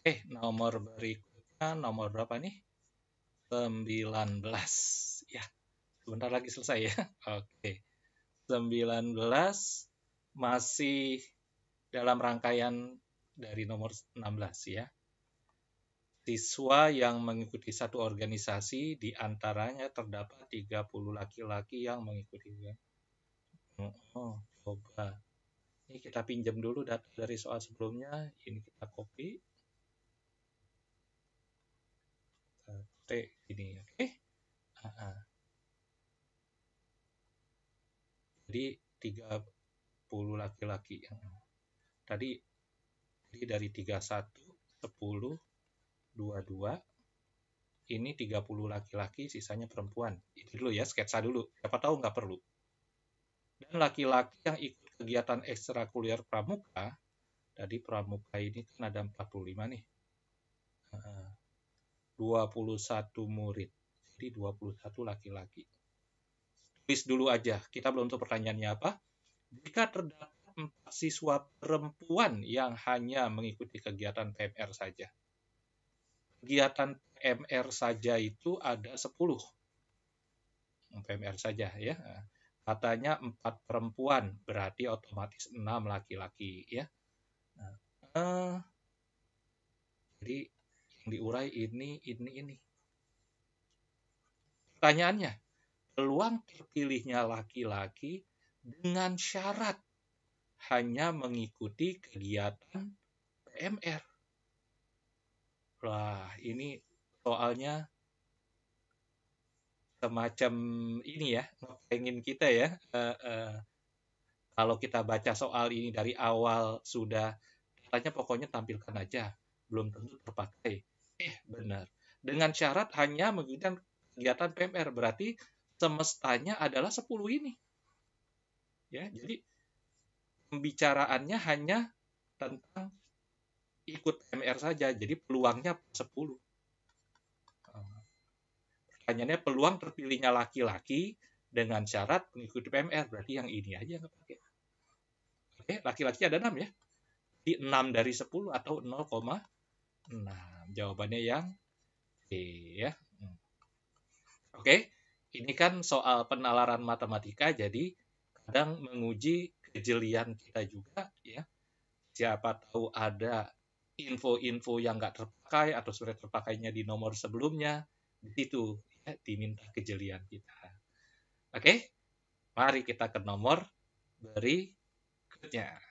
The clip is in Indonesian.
Oke, nomor berikutnya nomor berapa nih? 19. Ya, sebentar lagi selesai ya. Oke. 19 masih dalam rangkaian dari nomor 16 ya. Siswa yang mengikuti satu organisasi di antaranya terdapat 30 laki-laki yang mengikuti. Oh, coba. Ini kita pinjam dulu data dari soal sebelumnya. Ini kita copy. T ini oke okay? -huh. Jadi 30 laki-laki. Tadi jadi dari 31 10 22 ini 30 laki-laki sisanya perempuan. Ini dulu ya sketsa dulu. Siapa tahu nggak perlu. Dan laki-laki yang ikut kegiatan ekstrakuler pramuka tadi pramuka ini kan ada 45 nih. 21 murid. Jadi 21 laki-laki. Tulis dulu aja, kita belum tahu pertanyaannya apa. Jika terdapat empat siswa perempuan yang hanya mengikuti kegiatan PMR saja. Kegiatan PMR saja itu ada 10. Hmm, PMR saja ya. Katanya 4 perempuan, berarti otomatis 6 laki-laki ya. Nah, eh, jadi diurai ini, ini, ini. Pertanyaannya, peluang terpilihnya laki-laki dengan syarat hanya mengikuti kegiatan PMR. Wah, ini soalnya semacam ini ya, pengen kita ya. Uh, uh, kalau kita baca soal ini dari awal sudah katanya pokoknya tampilkan aja, belum tentu terpakai. Eh, benar. Dengan syarat hanya menggunakan kegiatan PMR. Berarti semestanya adalah 10 ini. Ya, jadi pembicaraannya hanya tentang ikut PMR saja. Jadi peluangnya 10. Pertanyaannya peluang terpilihnya laki-laki dengan syarat mengikuti PMR. Berarti yang ini aja yang kepake. Oke, laki-laki ada 6 ya. Di 6 dari 10 atau 0, Nah, jawabannya yang B ya. Hmm. Oke, ini kan soal penalaran matematika jadi kadang menguji kejelian kita juga ya. Siapa tahu ada info-info yang nggak terpakai atau sudah terpakainya di nomor sebelumnya, di situ ya, diminta kejelian kita. Oke, mari kita ke nomor berikutnya.